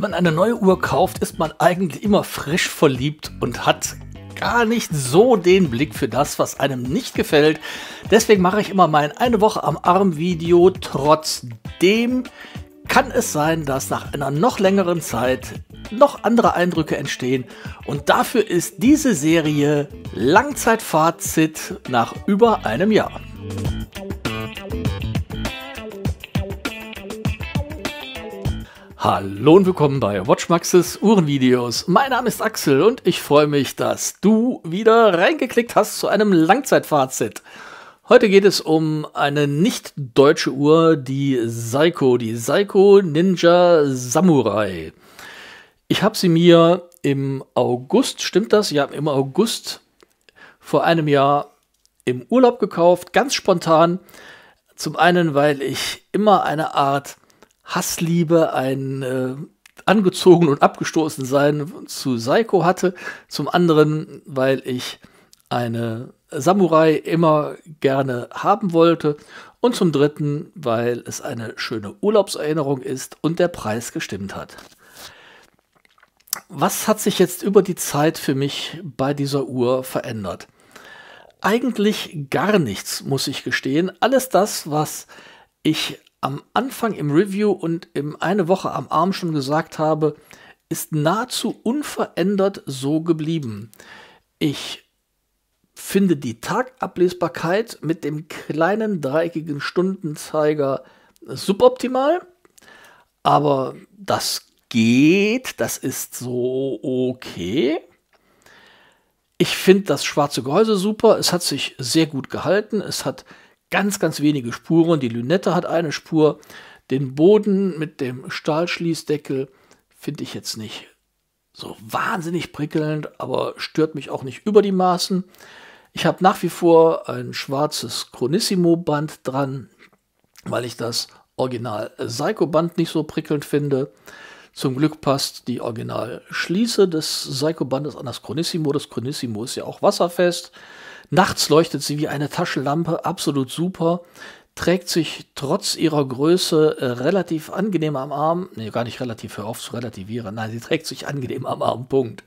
Wenn man eine neue Uhr kauft, ist man eigentlich immer frisch verliebt und hat gar nicht so den Blick für das, was einem nicht gefällt. Deswegen mache ich immer mein eine Woche am Arm Video. Trotzdem kann es sein, dass nach einer noch längeren Zeit noch andere Eindrücke entstehen. Und dafür ist diese Serie Langzeitfazit nach über einem Jahr. Hallo und willkommen bei Watchmaxes Uhrenvideos. Mein Name ist Axel und ich freue mich, dass du wieder reingeklickt hast zu einem Langzeitfazit. Heute geht es um eine nicht deutsche Uhr, die Seiko, die Seiko Ninja Samurai. Ich habe sie mir im August, stimmt das? Ja, im August vor einem Jahr im Urlaub gekauft, ganz spontan. Zum einen, weil ich immer eine Art Hassliebe, ein äh, angezogen und abgestoßen sein zu Psycho hatte. Zum anderen, weil ich eine Samurai immer gerne haben wollte. Und zum dritten, weil es eine schöne Urlaubserinnerung ist und der Preis gestimmt hat. Was hat sich jetzt über die Zeit für mich bei dieser Uhr verändert? Eigentlich gar nichts, muss ich gestehen. Alles das, was ich am Anfang im Review und im eine Woche am Arm schon gesagt habe, ist nahezu unverändert so geblieben. Ich finde die Tagablesbarkeit mit dem kleinen dreieckigen Stundenzeiger suboptimal, aber das geht, das ist so okay. Ich finde das schwarze Gehäuse super, es hat sich sehr gut gehalten, es hat ganz, ganz wenige Spuren. Die Lünette hat eine Spur. Den Boden mit dem Stahlschließdeckel finde ich jetzt nicht so wahnsinnig prickelnd, aber stört mich auch nicht über die Maßen. Ich habe nach wie vor ein schwarzes Chronissimo-Band dran, weil ich das Original Seiko-Band nicht so prickelnd finde. Zum Glück passt die Original Schließe des Seiko-Bandes an das Chronissimo. Das Chronissimo ist ja auch wasserfest. Nachts leuchtet sie wie eine Taschenlampe, absolut super. Trägt sich trotz ihrer Größe äh, relativ angenehm am Arm. Nee, gar nicht relativ, hör auf zu relativieren. Nein, sie trägt sich angenehm am Arm, Punkt.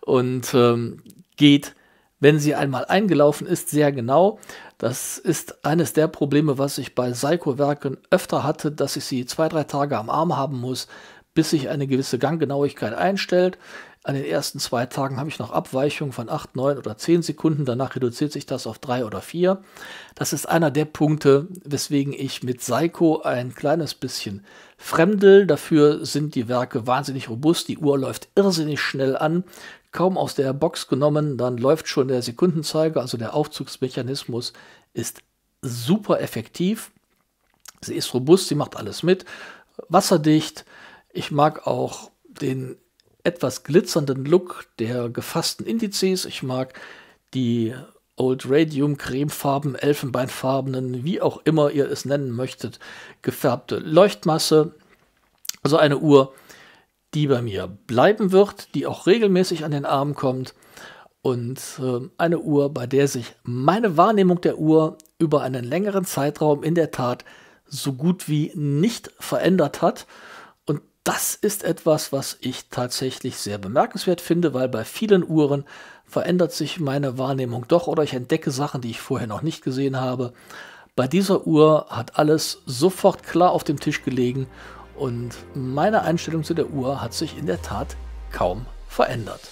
Und ähm, geht, wenn sie einmal eingelaufen ist, sehr genau. Das ist eines der Probleme, was ich bei Seiko-Werken öfter hatte, dass ich sie zwei, drei Tage am Arm haben muss, bis sich eine gewisse Ganggenauigkeit einstellt. An den ersten zwei Tagen habe ich noch Abweichungen von 8, 9 oder 10 Sekunden. Danach reduziert sich das auf 3 oder 4. Das ist einer der Punkte, weswegen ich mit Seiko ein kleines bisschen fremdel. Dafür sind die Werke wahnsinnig robust. Die Uhr läuft irrsinnig schnell an. Kaum aus der Box genommen, dann läuft schon der Sekundenzeiger. Also der Aufzugsmechanismus ist super effektiv. Sie ist robust, sie macht alles mit. Wasserdicht. Ich mag auch den etwas glitzernden Look der gefassten Indizes. Ich mag die Old Radium, cremefarben, elfenbeinfarbenen, wie auch immer ihr es nennen möchtet, gefärbte Leuchtmasse. Also eine Uhr, die bei mir bleiben wird, die auch regelmäßig an den Arm kommt und äh, eine Uhr, bei der sich meine Wahrnehmung der Uhr über einen längeren Zeitraum in der Tat so gut wie nicht verändert hat das ist etwas, was ich tatsächlich sehr bemerkenswert finde, weil bei vielen Uhren verändert sich meine Wahrnehmung doch oder ich entdecke Sachen, die ich vorher noch nicht gesehen habe. Bei dieser Uhr hat alles sofort klar auf dem Tisch gelegen und meine Einstellung zu der Uhr hat sich in der Tat kaum verändert.